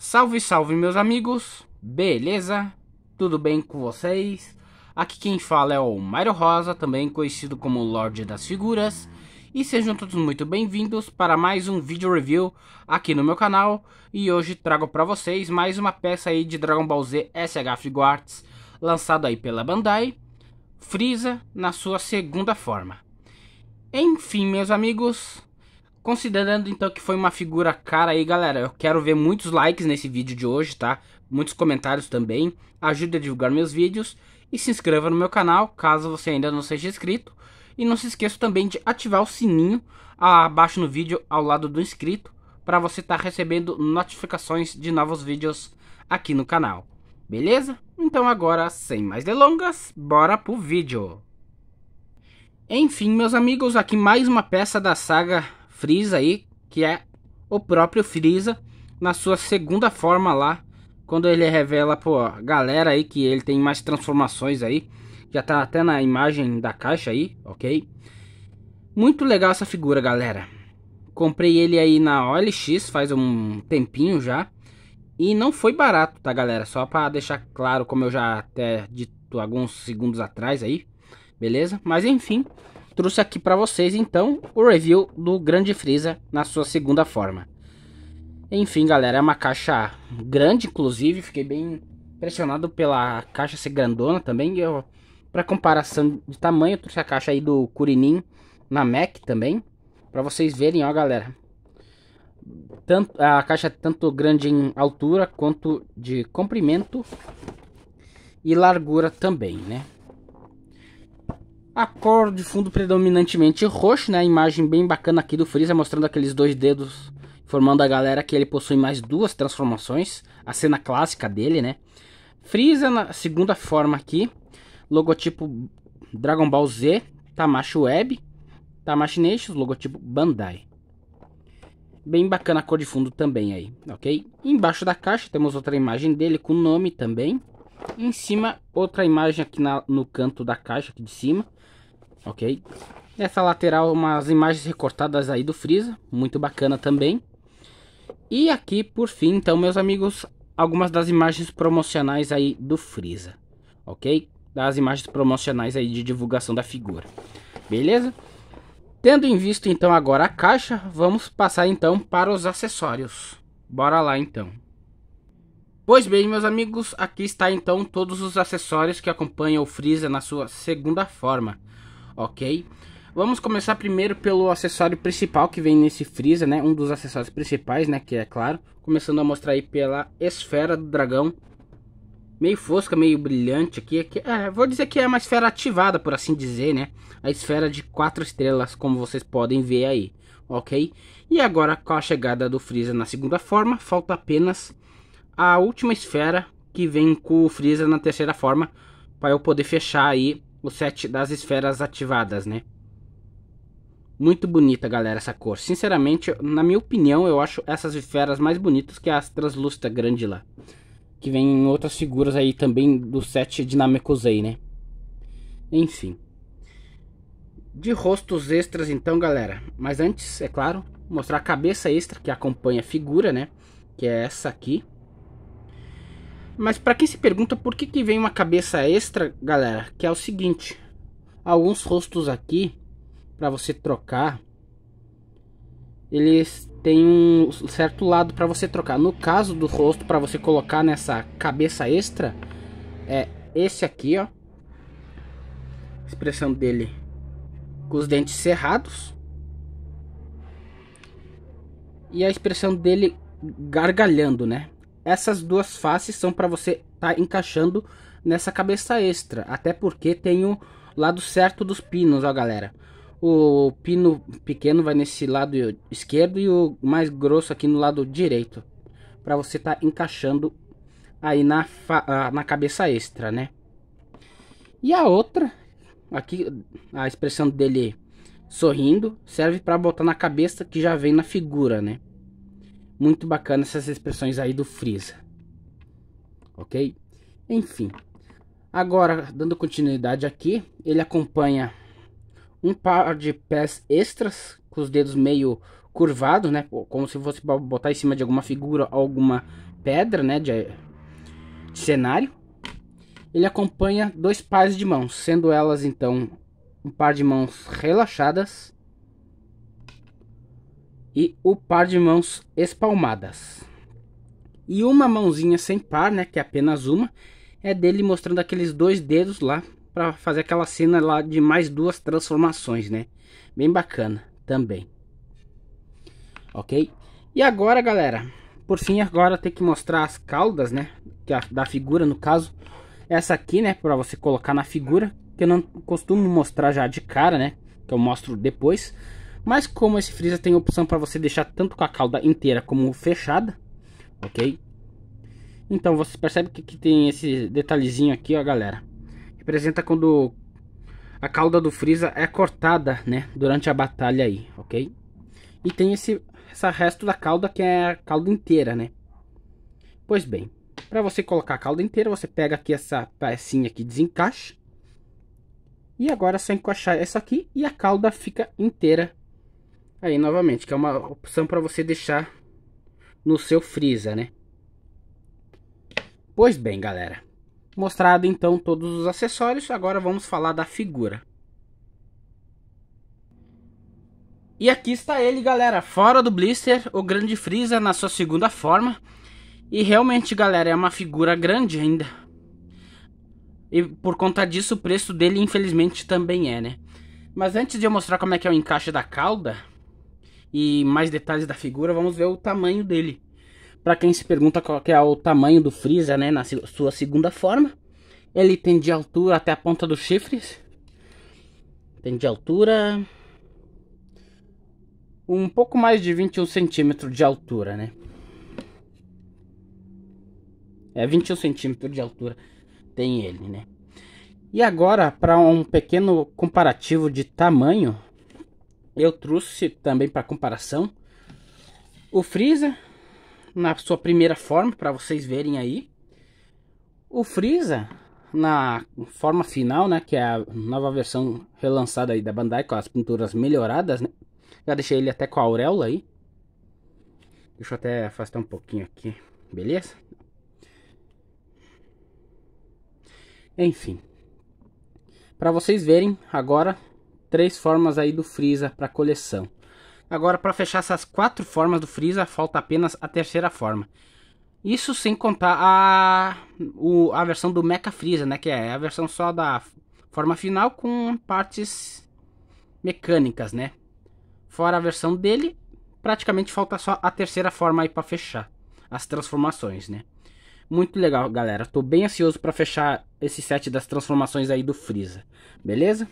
Salve, salve, meus amigos! Beleza? Tudo bem com vocês? Aqui quem fala é o Mario Rosa, também conhecido como Lorde das Figuras. E sejam todos muito bem-vindos para mais um vídeo review aqui no meu canal. E hoje trago para vocês mais uma peça aí de Dragon Ball Z SH Figuarts lançado aí pela Bandai. Freeza na sua segunda forma. Enfim, meus amigos, Considerando então que foi uma figura cara aí, galera, eu quero ver muitos likes nesse vídeo de hoje, tá? Muitos comentários também. Ajude a divulgar meus vídeos e se inscreva no meu canal, caso você ainda não seja inscrito. E não se esqueça também de ativar o sininho abaixo no vídeo ao lado do inscrito para você estar tá recebendo notificações de novos vídeos aqui no canal. Beleza? Então agora, sem mais delongas, bora pro vídeo. Enfim, meus amigos, aqui mais uma peça da saga Freeza aí, que é o próprio Freeza na sua segunda forma lá, quando ele revela pô, galera aí que ele tem mais transformações aí, já tá até na imagem da caixa aí, ok? Muito legal essa figura, galera. Comprei ele aí na OLX faz um tempinho já. E não foi barato, tá, galera? Só para deixar claro, como eu já até dito alguns segundos atrás aí, beleza? Mas enfim, trouxe aqui para vocês então o review do Grande Freeza na sua segunda forma. Enfim, galera, é uma caixa grande, inclusive, fiquei bem impressionado pela caixa ser grandona também. Eu, para comparação de tamanho, eu trouxe a caixa aí do Curinim na Mac também, para vocês verem, ó, galera. Tanto, a caixa é tanto grande em altura quanto de comprimento e largura também, né? A cor de fundo predominantemente roxo, né? A imagem bem bacana aqui do Freeza mostrando aqueles dois dedos, formando a galera que ele possui mais duas transformações. A cena clássica dele, né? Freeza na segunda forma aqui. Logotipo Dragon Ball Z, Tamashi Web, Tamashi Nations, logotipo Bandai. Bem bacana a cor de fundo também aí, ok? Embaixo da caixa temos outra imagem dele com nome também. Em cima, outra imagem aqui na, no canto da caixa aqui de cima. Ok? Nessa lateral, umas imagens recortadas aí do Freeza. Muito bacana também. E aqui, por fim, então, meus amigos, algumas das imagens promocionais aí do Freeza. Ok? Das imagens promocionais aí de divulgação da figura. Beleza? Tendo em visto então agora a caixa, vamos passar então para os acessórios. Bora lá então. Pois bem, meus amigos, aqui está então todos os acessórios que acompanham o Freeza na sua segunda forma, ok? Vamos começar primeiro pelo acessório principal que vem nesse Freeza, né? Um dos acessórios principais, né? Que é claro. Começando a mostrar aí pela esfera do dragão. Meio fosca, meio brilhante aqui. aqui é, vou dizer que é uma esfera ativada, por assim dizer, né? A esfera de quatro estrelas, como vocês podem ver aí, ok? E agora, com a chegada do Freeza na segunda forma, falta apenas a última esfera que vem com o Freezer na terceira forma, para eu poder fechar aí o set das esferas ativadas, né? Muito bonita, galera, essa cor. Sinceramente, na minha opinião, eu acho essas esferas mais bonitas que as translúcida grande lá. Que vem em outras figuras aí também do set Dynamecosei, né? Enfim. De rostos extras, então, galera. Mas antes, é claro, mostrar a cabeça extra que acompanha a figura, né? Que é essa aqui. Mas para quem se pergunta por que, que vem uma cabeça extra, galera, que é o seguinte. Alguns rostos aqui, para você trocar, eles têm um certo lado para você trocar. No caso do rosto, para você colocar nessa cabeça extra, é esse aqui, ó. Expressão dele com os dentes cerrados. E a expressão dele gargalhando, né? essas duas faces são para você estar tá encaixando nessa cabeça extra. Até porque tem o lado certo dos pinos, ó galera. O pino pequeno vai nesse lado esquerdo e o mais grosso aqui no lado direito. Para você estar tá encaixando aí na, na cabeça extra, né? E a outra, aqui a expressão dele sorrindo, serve para botar na cabeça que já vem na figura, né? Muito bacana essas expressões aí do Freeza. Ok? Enfim. Agora, dando continuidade aqui, ele acompanha um par de pés extras, com os dedos meio curvados, né? Como se fosse botar em cima de alguma figura, alguma pedra, né? De, de cenário. Ele acompanha dois pares de mãos, sendo elas então um par de mãos relaxadas e o par de mãos espalmadas. E uma mãozinha sem par, né, que é apenas uma, é dele mostrando aqueles dois dedos lá para fazer aquela cena lá de mais duas transformações, né? Bem bacana também. OK? E agora, galera, por fim agora tem que mostrar as caudas, né, da figura no caso. Essa aqui, né, para você colocar na figura, que eu não costumo mostrar já de cara, né, que eu mostro depois. Mas como esse freezer tem opção para você deixar tanto com a cauda inteira como fechada, ok? Então você percebe que, tem esse detalhezinho aqui, ó galera. Representa quando a cauda do freezer é cortada, né? Durante a batalha aí, ok? E tem esse essa resto da cauda que é a cauda inteira, né? Pois bem, para você colocar a cauda inteira, você pega aqui essa pecinha que desencaixa. E agora é só encaixar essa aqui e a cauda fica inteira Aí, novamente, que é uma opção para você deixar no seu freezer, né? Pois bem, galera. Mostrado então todos os acessórios, agora vamos falar da figura. E aqui está ele, galera, fora do blister, o grande Freeza na sua segunda forma. E realmente, galera, é uma figura grande ainda. E por conta disso, o preço dele, infelizmente, também é, né? Mas antes de eu mostrar como é que é o encaixe da cauda, e mais detalhes da figura, vamos ver o tamanho dele. Para quem se pergunta qual é o tamanho do Freeza, né, na sua segunda forma, ele tem de altura até a ponta dos chifres. Tem de altura um pouco mais de 21 centímetros de altura, né? É 21 centímetros de altura tem ele, né? E agora, para um pequeno comparativo de tamanho, eu trouxe também para comparação o Freeza na sua primeira forma para vocês verem aí. O Freeza na forma final, né, que é a nova versão relançada aí da Bandai com as pinturas melhoradas, né? Já deixei ele até com a auréola aí. Deixa eu até afastar um pouquinho aqui, beleza? Enfim, para vocês verem agora três formas aí do Freeza para coleção. Agora, para fechar essas quatro formas do Freeza, falta apenas a terceira forma. Isso sem contar a, o, a versão do Mecha Freeza, né? Que é a versão só da forma final com partes mecânicas, né? Fora a versão dele, praticamente falta só a terceira forma aí para fechar as transformações, né? Muito legal, galera. Tô bem ansioso para fechar esse set das transformações aí do Freeza. Beleza?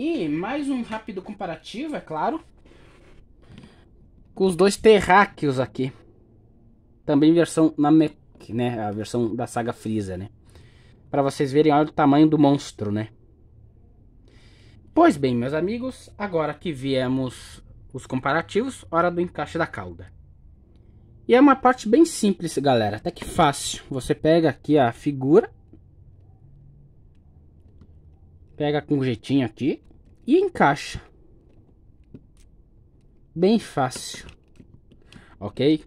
E mais um rápido comparativo, é claro, com os dois terráqueos aqui. Também versão Namek, né? A versão da saga Freeza, né? Para vocês verem olha o tamanho do monstro, né? Pois bem, meus amigos, agora que viemos os comparativos, hora do encaixe da cauda. E é uma parte bem simples, galera, até que fácil. Você pega aqui a figura, pega com um jeitinho aqui, e encaixa. Bem fácil. Ok?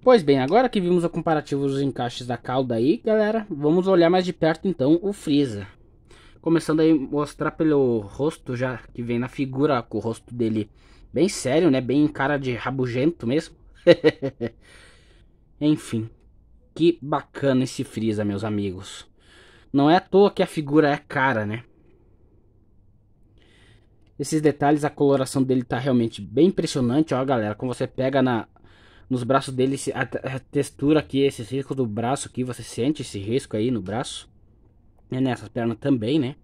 Pois bem, agora que vimos o comparativo dos encaixes da cauda aí, galera, vamos olhar mais de perto então o Freeza. Começando aí mostrar pelo rosto já que vem na figura, com o rosto dele bem sério, né? Bem cara de rabugento mesmo. Enfim, que bacana esse Freeza, meus amigos. Não é à toa que a figura é cara, né? esses detalhes, a coloração dele tá realmente bem impressionante, ó galera, como você pega na nos braços dele, a, a textura aqui, esse risco do braço aqui, você sente esse risco aí no braço, e nessas pernas também, né?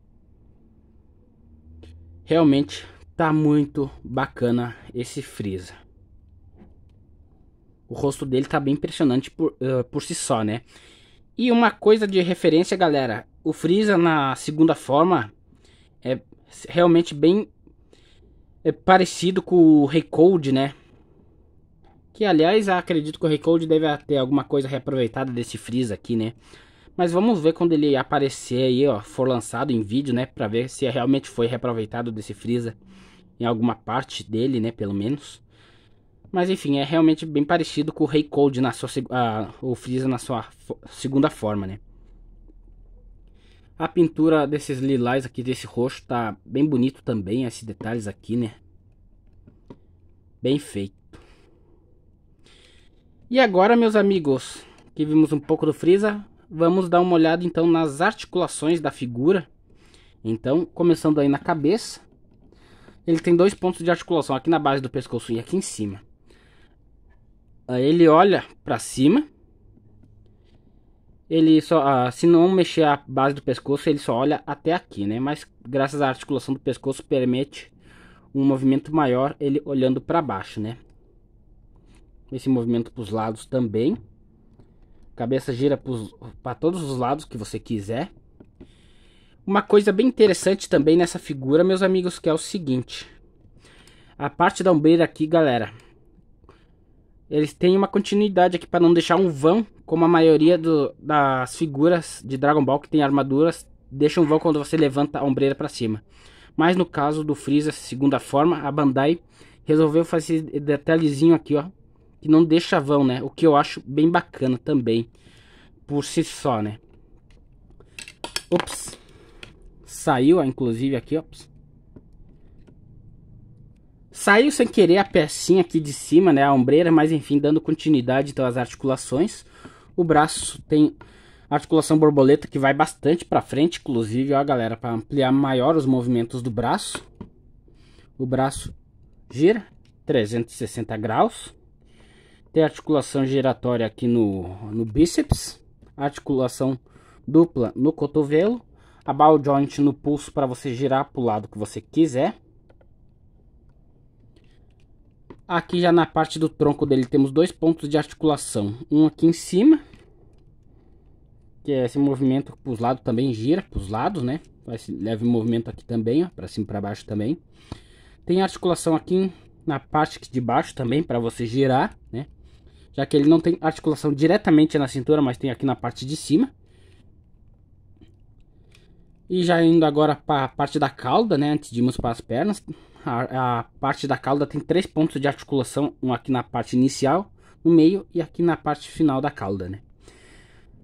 Realmente tá muito bacana esse Freeza. O rosto dele tá bem impressionante por, uh, por si só, né? E uma coisa de referência, galera, o Freeza na segunda forma é realmente bem é parecido com o Recode, né? Que aliás, acredito que o Recode deve ter alguma coisa reaproveitada desse Freeza aqui, né? Mas vamos ver quando ele aparecer aí, ó, for lançado em vídeo, né, para ver se é realmente foi reaproveitado desse Freeza em alguma parte dele, né, pelo menos. Mas enfim, é realmente bem parecido com o Rei Cold na sua uh, o Freeza na sua segunda forma, né? A pintura desses lilás aqui, desse roxo, tá bem bonito também, esses detalhes aqui, né? Bem feito. E agora, meus amigos, que vimos um pouco do Freeza, vamos dar uma olhada então nas articulações da figura. Então, começando aí na cabeça, ele tem dois pontos de articulação, aqui na base do pescoço e aqui em cima. Aí ele olha para cima ele só, ah, se não mexer a base do pescoço, ele só olha até aqui, né? Mas graças à articulação do pescoço permite um movimento maior, ele olhando para baixo, né? Esse movimento para os lados também. Cabeça gira para todos os lados que você quiser. Uma coisa bem interessante também nessa figura, meus amigos, que é o seguinte. A parte da ombreira aqui, galera, eles têm uma continuidade aqui para não deixar um vão, como a maioria do, das figuras de Dragon Ball que tem armaduras deixa um vão quando você levanta a ombreira para cima. Mas no caso do Freeza, segunda forma, a Bandai resolveu fazer esse detalhezinho aqui, ó, que não deixa vão, né? O que eu acho bem bacana também por si só, né? Ops. Saiu, inclusive aqui, ops. Saiu sem querer a pecinha aqui de cima, né, a ombreira, mas enfim, dando continuidade então às articulações. O braço tem articulação borboleta que vai bastante para frente, inclusive, ó, galera, para ampliar maior os movimentos do braço. O braço gira 360 graus. Tem articulação giratória aqui no, no bíceps, articulação dupla no cotovelo, a ball joint no pulso para você girar para o lado que você quiser. Aqui já na parte do tronco dele temos dois pontos de articulação. Um aqui em cima, que é esse movimento para os lados também gira, para os lados, né? Esse leve movimento aqui também, para cima e para baixo também. Tem articulação aqui na parte de baixo também, para você girar, né? Já que ele não tem articulação diretamente na cintura, mas tem aqui na parte de cima. E já indo agora para a parte da cauda, né? Antes de irmos para as pernas, a, a parte da cauda tem três pontos de articulação, um aqui na parte inicial, no meio e aqui na parte final da cauda, né?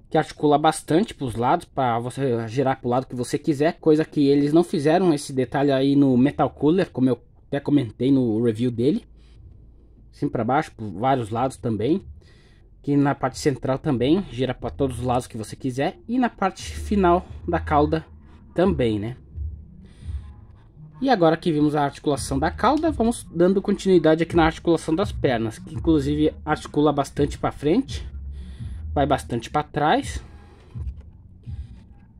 Que articula bastante para os lados, para você girar para o lado que você quiser, coisa que eles não fizeram esse detalhe aí no Metal Cooler, como eu até comentei no review dele. Assim para baixo, por vários lados também. Que na parte central também, gira para todos os lados que você quiser. E na parte final da cauda também, né? E agora que vimos a articulação da cauda, vamos dando continuidade aqui na articulação das pernas, que inclusive articula bastante para frente, vai bastante para trás.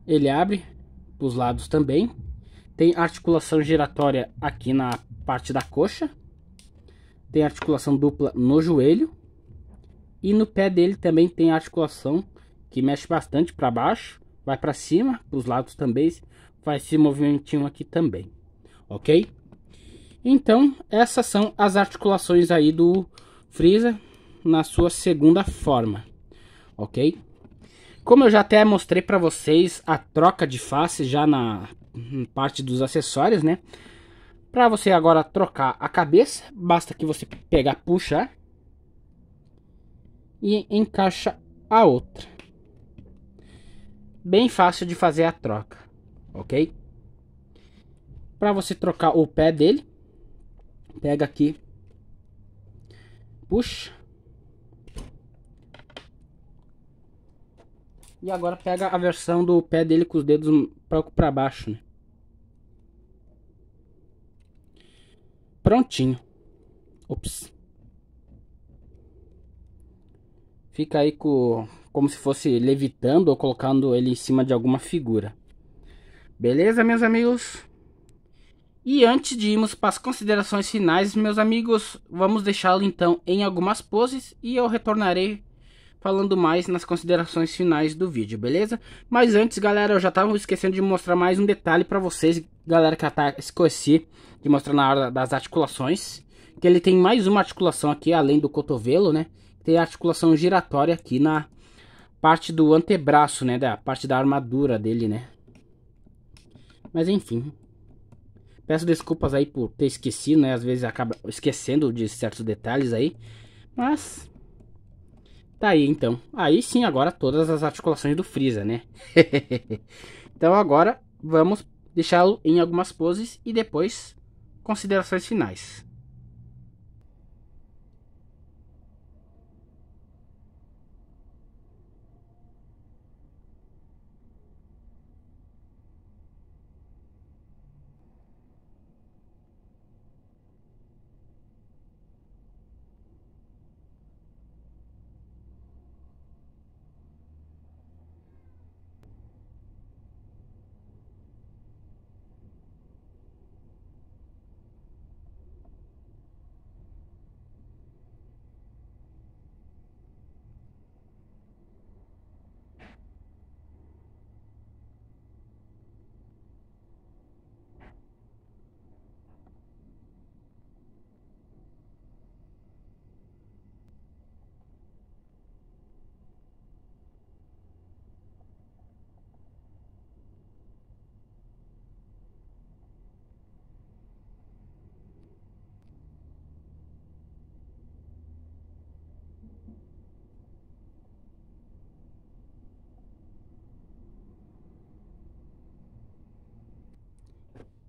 Ele abre para os lados também. Tem articulação giratória aqui na parte da coxa. Tem articulação dupla no joelho. E no pé dele também tem articulação que mexe bastante para baixo, vai para cima, para os lados também, faz esse movimentinho aqui também ok? Então, essas são as articulações aí do Freeza na sua segunda forma, ok? Como eu já até mostrei para vocês a troca de face já na hum, parte dos acessórios, né? Para você agora trocar a cabeça, basta que você pegar, puxar e encaixa a outra. Bem fácil de fazer a troca, ok? Para você trocar o pé dele, pega aqui, puxa. E agora pega a versão do pé dele com os dedos para baixo, né? Prontinho. Ops. Fica aí com, como se fosse levitando ou colocando ele em cima de alguma figura. Beleza, meus amigos? E antes de irmos para as considerações finais, meus amigos, vamos deixá-lo então em algumas poses e eu retornarei falando mais nas considerações finais do vídeo, beleza? Mas antes, galera, eu já estava esquecendo de mostrar mais um detalhe para vocês, galera que tá esqueci de mostrar na hora das articulações, que ele tem mais uma articulação aqui além do cotovelo, né? Tem a articulação giratória aqui na parte do antebraço, né, da parte da armadura dele, né? Mas enfim, Peço desculpas aí por ter esquecido, né? Às vezes acaba esquecendo de certos detalhes aí. Mas. Tá aí então. Aí sim, agora todas as articulações do Freeza, né? então agora vamos deixá-lo em algumas poses e depois considerações finais.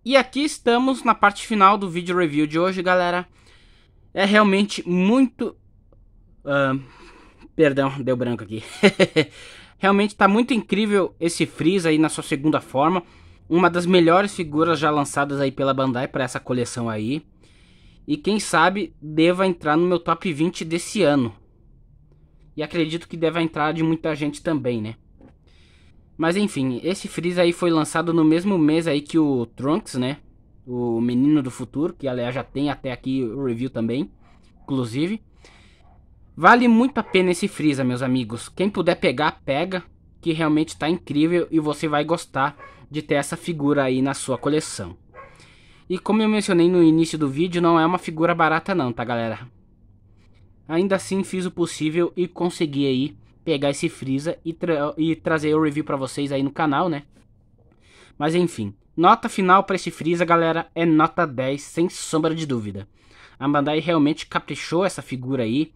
E aqui estamos na parte final do vídeo review de hoje, galera. É realmente muito... Uh, perdão, deu branco aqui. realmente está muito incrível esse Freeze aí na sua segunda forma. Uma das melhores figuras já lançadas aí pela Bandai para essa coleção aí. E quem sabe deva entrar no meu top 20 desse ano. E acredito que deva entrar de muita gente também, né? Mas enfim, esse Freeza aí foi lançado no mesmo mês aí que o Trunks, né? O Menino do Futuro, que aliás já tem até aqui o review também, inclusive. Vale muito a pena esse Freeza, meus amigos. Quem puder pegar, pega, que realmente tá incrível e você vai gostar de ter essa figura aí na sua coleção. E como eu mencionei no início do vídeo, não é uma figura barata não, tá galera? Ainda assim fiz o possível e consegui aí pegar esse Freeza e, tra e trazer o review para vocês aí no canal, né? Mas enfim, nota final para esse Freeza, galera, é nota 10, sem sombra de dúvida. A Bandai realmente caprichou essa figura aí.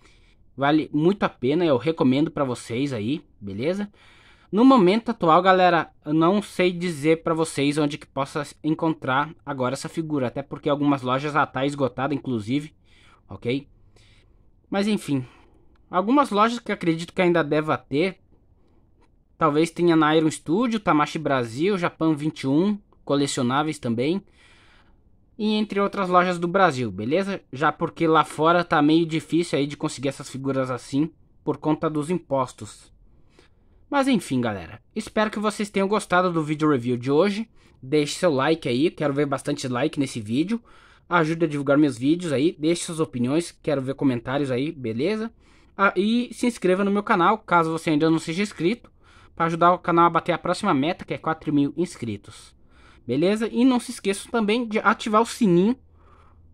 Vale muito a pena, eu recomendo para vocês aí, beleza? No momento atual, galera, eu não sei dizer para vocês onde que possa encontrar agora essa figura, até porque algumas lojas já tá esgotada inclusive, OK? Mas enfim, Algumas lojas que acredito que ainda deva ter, talvez tenha na Iron Studio, Tamashi Brasil, Japão 21, colecionáveis também. E entre outras lojas do Brasil, beleza? Já porque lá fora tá meio difícil aí de conseguir essas figuras assim por conta dos impostos. Mas enfim, galera. Espero que vocês tenham gostado do vídeo review de hoje. Deixe seu like aí, quero ver bastante like nesse vídeo. Ajude a divulgar meus vídeos aí, deixe suas opiniões, quero ver comentários aí, beleza? Ah, e se inscreva no meu canal, caso você ainda não seja inscrito, para ajudar o canal a bater a próxima meta, que é 4 mil inscritos. Beleza? E não se esqueça também de ativar o sininho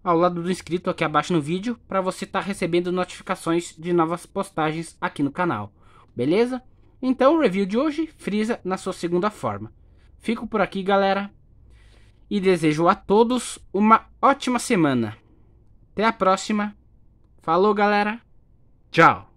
ao lado do inscrito aqui abaixo no vídeo, para você estar tá recebendo notificações de novas postagens aqui no canal. Beleza? Então o review de hoje frisa na sua segunda forma. Fico por aqui, galera. E desejo a todos uma ótima semana. Até a próxima. Falou, galera! Chao.